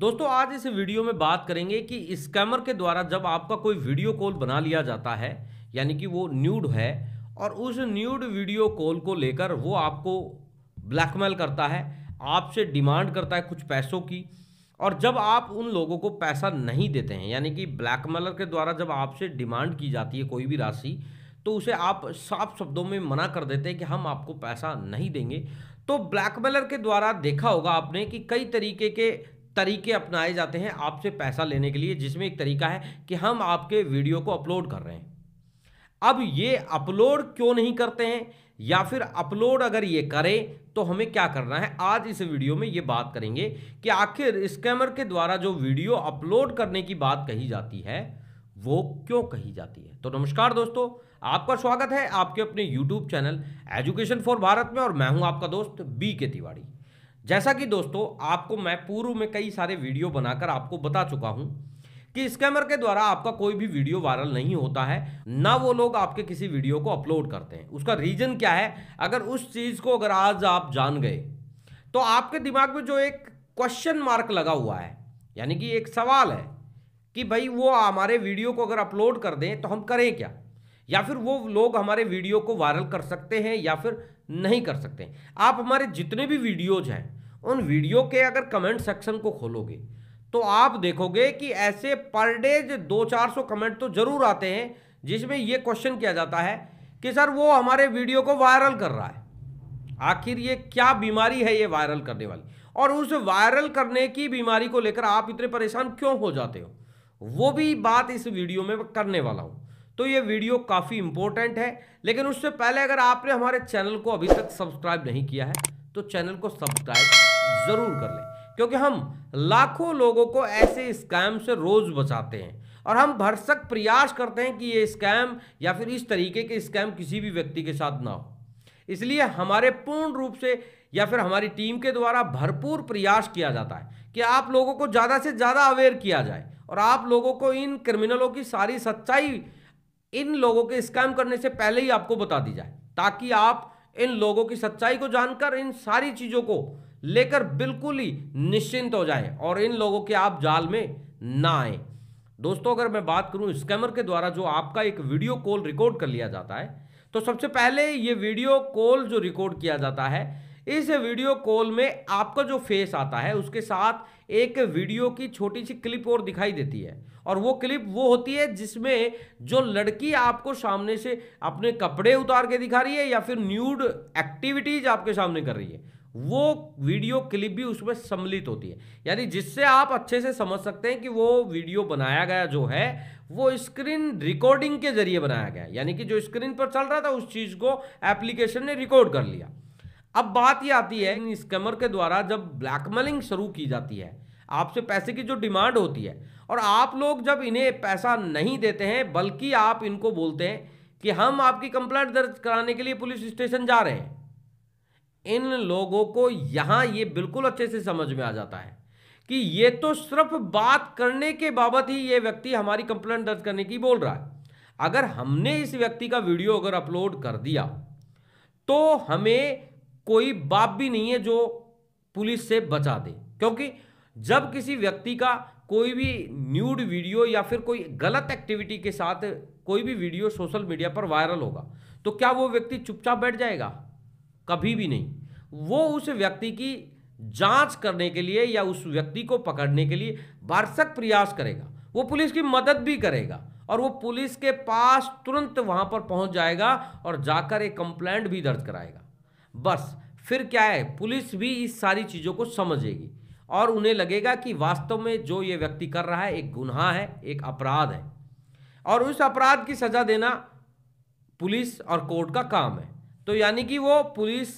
दोस्तों आज इस वीडियो में बात करेंगे कि स्कैमर के द्वारा जब आपका कोई वीडियो कॉल बना लिया जाता है यानी कि वो न्यूड है और उस न्यूड वीडियो कॉल को लेकर वो आपको ब्लैकमेल करता है आपसे डिमांड करता है कुछ पैसों की और जब आप उन लोगों को पैसा नहीं देते हैं यानी कि ब्लैकमेलर के द्वारा जब आपसे डिमांड की जाती है कोई भी राशि तो उसे आप साफ शब्दों में मना कर देते हैं कि हम आपको पैसा नहीं देंगे तो ब्लैकमेलर के द्वारा देखा होगा आपने कि कई तरीके के तरीके अपनाए जाते हैं आपसे पैसा लेने के लिए जिसमें एक तरीका है कि हम आपके वीडियो को अपलोड कर रहे हैं अब ये अपलोड क्यों नहीं करते हैं या फिर अपलोड अगर ये करें तो हमें क्या करना है आज इस वीडियो में ये बात करेंगे कि आखिर स्कैमर के द्वारा जो वीडियो अपलोड करने की बात कही जाती है वो क्यों कही जाती है तो नमस्कार दोस्तों आपका स्वागत है आपके अपने YouTube channel education for Bharat में और मैं हूं आपका दोस्त बी के तिवाड़ी जैसा कि दोस्तों आपको मैं पूर्व में कई सारे वीडियो बनाकर आपको बता चुका हूं कि स्कैमर के द्वारा आपका कोई भी वीडियो वायरल नहीं होता है ना वो लोग आपके किसी वीडियो को अपलोड करते हैं उसका रीजन क्या है अगर उस चीज़ को अगर आज आप जान गए तो आपके दिमाग में जो एक क्वेश्चन मार्क लगा हुआ है यानी कि एक सवाल है कि भाई वो हमारे वीडियो को अगर अपलोड कर दें तो हम करें क्या या फिर वो लोग हमारे वीडियो को वायरल कर सकते हैं या फिर नहीं कर सकते आप हमारे जितने भी वीडियोज हैं उन वीडियो के अगर कमेंट सेक्शन को खोलोगे तो आप देखोगे कि ऐसे पर डे दो चार सौ कमेंट तो जरूर आते हैं जिसमें यह क्वेश्चन किया जाता है कि सर वो हमारे वीडियो को वायरल कर रहा है आखिर ये क्या बीमारी है ये वायरल करने वाली और उस वायरल करने की बीमारी को लेकर आप इतने परेशान क्यों हो जाते हो वो भी बात इस वीडियो में करने वाला हूँ तो ये वीडियो काफ़ी इंपॉर्टेंट है लेकिन उससे पहले अगर आपने हमारे चैनल को अभी तक सब्सक्राइब नहीं किया है तो चैनल को सब्सक्राइब ज़रूर कर लें क्योंकि हम लाखों लोगों को ऐसे स्कैम से रोज़ बचाते हैं और हम भरसक प्रयास करते हैं कि ये स्कैम या फिर इस तरीके के स्कैम किसी भी व्यक्ति के साथ ना हो इसलिए हमारे पूर्ण रूप से या फिर हमारी टीम के द्वारा भरपूर प्रयास किया जाता है कि आप लोगों को ज़्यादा से ज़्यादा अवेयर किया जाए और आप लोगों को इन क्रिमिनलों की सारी सच्चाई इन लोगों के स्कैम करने से पहले ही आपको बता दी जाए ताकि आप इन लोगों की सच्चाई को जानकर इन सारी चीज़ों को लेकर बिल्कुल ही निश्चिंत हो जाएं और इन लोगों के आप जाल में ना आए दोस्तों अगर मैं बात करूं स्कैमर के द्वारा जो आपका एक वीडियो कॉल रिकॉर्ड कर लिया जाता है तो सबसे पहले ये वीडियो कॉल जो रिकॉर्ड किया जाता है इस वीडियो कॉल में आपका जो फेस आता है उसके साथ एक वीडियो की छोटी सी क्लिप और दिखाई देती है और वो क्लिप वो होती है जिसमें जो लड़की आपको सामने से अपने कपड़े उतार के दिखा रही है या फिर न्यूड एक्टिविटीज आपके सामने कर रही है वो वीडियो क्लिप भी उसमें सम्मिलित होती है यानी जिससे आप अच्छे से समझ सकते हैं कि वो वीडियो बनाया गया जो है वो स्क्रीन रिकॉर्डिंग के जरिए बनाया गया यानी कि जो स्क्रीन पर चल रहा था उस चीज़ को एप्लीकेशन ने रिकॉर्ड कर लिया अब बात ये आती है स्कैमर के द्वारा जब ब्लैकमेलिंग शुरू की जाती है आपसे पैसे की जो डिमांड होती है और आप लोग जब इन्हें पैसा नहीं देते हैं बल्कि आप इनको बोलते हैं कि हम आपकी कंप्लेंट दर्ज कराने के लिए पुलिस स्टेशन जा रहे हैं इन लोगों को यहां ये बिल्कुल अच्छे से समझ में आ जाता है कि ये तो सिर्फ बात करने के बाबत ही ये व्यक्ति हमारी कंप्लेंट दर्ज करने की बोल रहा है अगर हमने इस व्यक्ति का वीडियो अगर अपलोड कर दिया तो हमें कोई बाप भी नहीं है जो पुलिस से बचा दे क्योंकि जब किसी व्यक्ति का कोई भी न्यूड वीडियो या फिर कोई गलत एक्टिविटी के साथ कोई भी वीडियो सोशल मीडिया पर वायरल होगा तो क्या वो व्यक्ति चुपचाप बैठ जाएगा कभी भी नहीं वो उस व्यक्ति की जांच करने के लिए या उस व्यक्ति को पकड़ने के लिए भरसक प्रयास करेगा वो पुलिस की मदद भी करेगा और वो पुलिस के पास तुरंत वहां पर पहुंच जाएगा और जाकर एक कंप्लेंट भी दर्ज कराएगा बस फिर क्या है पुलिस भी इस सारी चीज़ों को समझेगी और उन्हें लगेगा कि वास्तव में जो ये व्यक्ति कर रहा है एक गुनाह है एक अपराध है और उस अपराध की सज़ा देना पुलिस और कोर्ट का काम है तो यानी कि वो पुलिस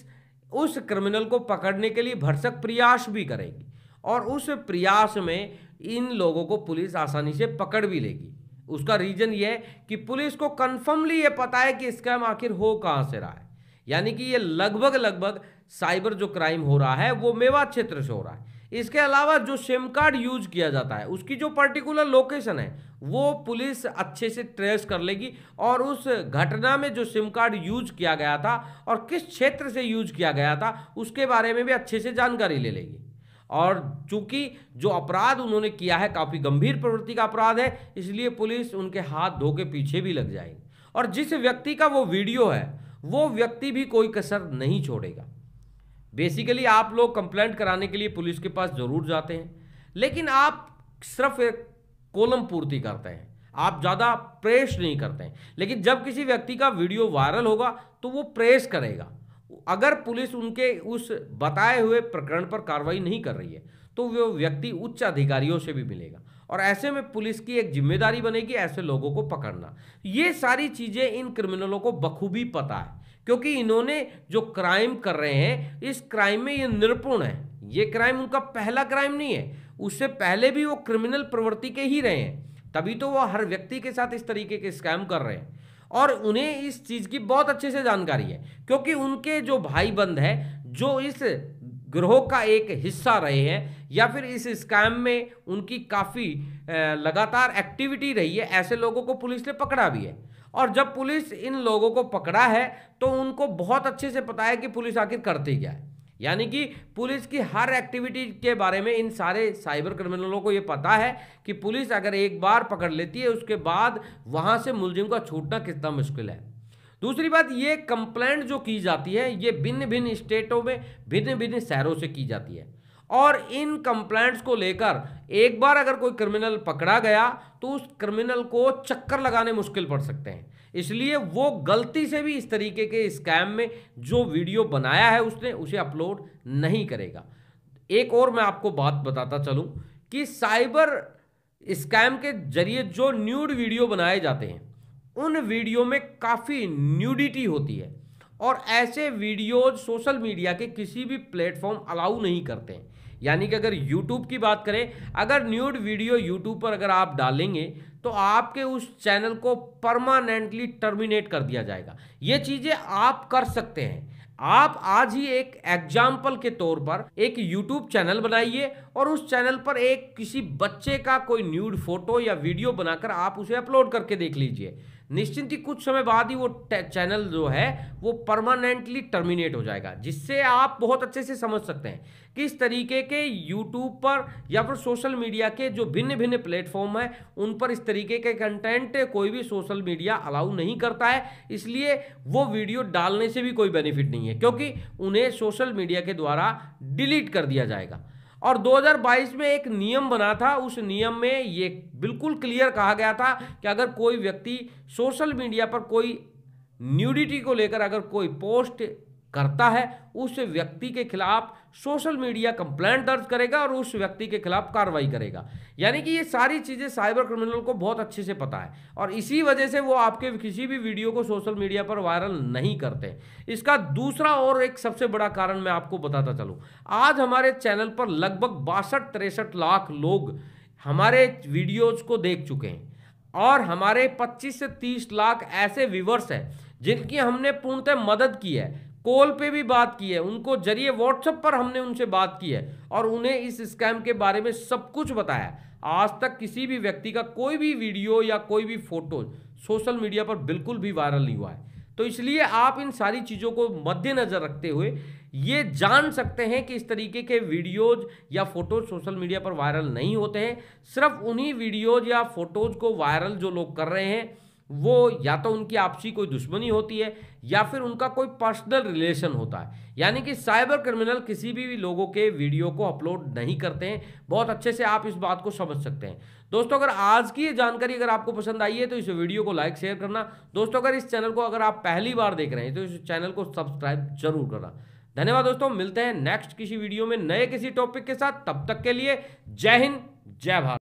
उस क्रिमिनल को पकड़ने के लिए भरसक प्रयास भी करेगी और उस प्रयास में इन लोगों को पुलिस आसानी से पकड़ भी लेगी उसका रीज़न यह है कि पुलिस को कन्फर्मली ये पता है कि स्कैम आखिर हो कहाँ से रहा है यानी कि ये लगभग लगभग साइबर जो क्राइम हो रहा है वो मेवा क्षेत्र से हो रहा है इसके अलावा जो सिम कार्ड यूज किया जाता है उसकी जो पर्टिकुलर लोकेशन है वो पुलिस अच्छे से ट्रेस कर लेगी और उस घटना में जो सिम कार्ड यूज किया गया था और किस क्षेत्र से यूज किया गया था उसके बारे में भी अच्छे से जानकारी ले लेगी और चूंकि जो अपराध उन्होंने किया है काफ़ी गंभीर प्रवृत्ति का अपराध है इसलिए पुलिस उनके हाथ धो के पीछे भी लग जाएगी और जिस व्यक्ति का वो वीडियो है वो व्यक्ति भी कोई कसर नहीं छोड़ेगा बेसिकली आप लोग कंप्लेंट कराने के लिए पुलिस के पास ज़रूर जाते हैं लेकिन आप सिर्फ एक कोलम पूर्ति करते हैं आप ज़्यादा प्रेस नहीं करते हैं लेकिन जब किसी व्यक्ति का वीडियो वायरल होगा तो वो प्रेस करेगा अगर पुलिस उनके उस बताए हुए प्रकरण पर कार्रवाई नहीं कर रही है तो वो व्यक्ति उच्च अधिकारियों से भी मिलेगा और ऐसे में पुलिस की एक जिम्मेदारी बनेगी ऐसे लोगों को पकड़ना ये सारी चीज़ें इन क्रिमिनलों को बखूबी पता है क्योंकि इन्होंने जो क्राइम कर रहे हैं इस क्राइम में ये निरपुण है ये क्राइम उनका पहला क्राइम नहीं है उससे पहले भी वो क्रिमिनल प्रवृत्ति के ही रहे हैं तभी तो वो हर व्यक्ति के साथ इस तरीके के स्कैम कर रहे हैं और उन्हें इस चीज़ की बहुत अच्छे से जानकारी है क्योंकि उनके जो भाई बंद है जो इस ग्रोह का एक हिस्सा रहे हैं या फिर इस स्कैम में उनकी काफ़ी लगातार एक्टिविटी रही है ऐसे लोगों को पुलिस ने पकड़ा भी है और जब पुलिस इन लोगों को पकड़ा है तो उनको बहुत अच्छे से पता है कि पुलिस आखिर करती क्या है यानी कि पुलिस की हर एक्टिविटी के बारे में इन सारे साइबर क्रिमिनलों को ये पता है कि पुलिस अगर एक बार पकड़ लेती है उसके बाद वहाँ से मुलजिम का छूटना कितना मुश्किल है दूसरी बात ये कंप्लेंट जो की जाती है ये भिन्न भिन्न स्टेटों में भिन्न भिन्न शहरों से की जाती है और इन कंप्लेंट्स को लेकर एक बार अगर कोई क्रिमिनल पकड़ा गया तो उस क्रिमिनल को चक्कर लगाने मुश्किल पड़ सकते हैं इसलिए वो गलती से भी इस तरीके के स्कैम में जो वीडियो बनाया है उसने उसे अपलोड नहीं करेगा एक और मैं आपको बात बताता चलूँ कि साइबर स्कैम के जरिए जो न्यूड वीडियो बनाए जाते हैं उन वीडियो में काफ़ी न्यूडिटी होती है और ऐसे वीडियोज सोशल मीडिया के किसी भी प्लेटफॉर्म अलाउ नहीं करते हैं यानी कि अगर यूट्यूब की बात करें अगर न्यूड वीडियो यूट्यूब पर अगर आप डालेंगे तो आपके उस चैनल को परमानेंटली टर्मिनेट कर दिया जाएगा ये चीज़ें आप कर सकते हैं आप आज ही एक एग्जाम्पल के तौर पर एक यूट्यूब चैनल बनाइए और उस चैनल पर एक किसी बच्चे का कोई न्यूड फोटो या वीडियो बनाकर आप उसे अपलोड करके देख लीजिए निश्चिंत ही कुछ समय बाद ही वो चैनल जो है वो परमानेंटली टर्मिनेट हो जाएगा जिससे आप बहुत अच्छे से समझ सकते हैं कि इस तरीके के यूट्यूब पर या फिर सोशल मीडिया के जो भिन्न भिन्न प्लेटफॉर्म है उन पर इस तरीके के कंटेंट कोई भी सोशल मीडिया अलाउ नहीं करता है इसलिए वो वीडियो डालने से भी कोई बेनिफिट नहीं है क्योंकि उन्हें सोशल मीडिया के द्वारा डिलीट कर दिया जाएगा और 2022 में एक नियम बना था उस नियम में ये बिल्कुल क्लियर कहा गया था कि अगर कोई व्यक्ति सोशल मीडिया पर कोई न्यूडिटी को लेकर अगर कोई पोस्ट करता है उस व्यक्ति के खिलाफ सोशल मीडिया कंप्लेंट दर्ज करेगा और उस व्यक्ति के खिलाफ कार्रवाई करेगा यानी कि ये सारी चीज़ें साइबर क्रिमिनल को बहुत अच्छे से पता है और इसी वजह से वो आपके किसी भी वीडियो को सोशल मीडिया पर वायरल नहीं करते इसका दूसरा और एक सबसे बड़ा कारण मैं आपको बताता चलूँ आज हमारे चैनल पर लगभग बासठ तिरसठ लाख लोग हमारे वीडियोज़ को देख चुके हैं और हमारे 25 से 30 लाख ऐसे व्यूवर्स हैं जिनकी हमने पूर्णतः मदद की है कॉल पे भी बात की है उनको जरिए व्हाट्सएप पर हमने उनसे बात की है और उन्हें इस स्कैम के बारे में सब कुछ बताया आज तक किसी भी व्यक्ति का कोई भी वीडियो या कोई भी फोटो सोशल मीडिया पर बिल्कुल भी वायरल नहीं हुआ है तो इसलिए आप इन सारी चीज़ों को मद्देनज़र रखते हुए ये जान सकते हैं कि इस तरीके के वीडियोज या फोटोज सोशल मीडिया पर वायरल नहीं होते हैं सिर्फ उन्हीं वीडियोज या फोटोज को वायरल जो लोग कर रहे हैं वो या तो उनकी आपसी कोई दुश्मनी होती है या फिर उनका कोई पर्सनल रिलेशन होता है यानी कि साइबर क्रिमिनल किसी भी लोगों के वीडियो को अपलोड नहीं करते हैं बहुत अच्छे से आप इस बात को समझ सकते हैं दोस्तों अगर आज की ये जानकारी अगर आपको पसंद आई है तो इस वीडियो को लाइक शेयर करना दोस्तों अगर इस चैनल को अगर आप पहली बार देख रहे हैं तो इस चैनल को सब्सक्राइब जरूर करना धन्यवाद दोस्तों मिलते हैं नेक्स्ट किसी वीडियो में नए किसी टॉपिक के साथ तब तक के लिए जय हिंद जय भारत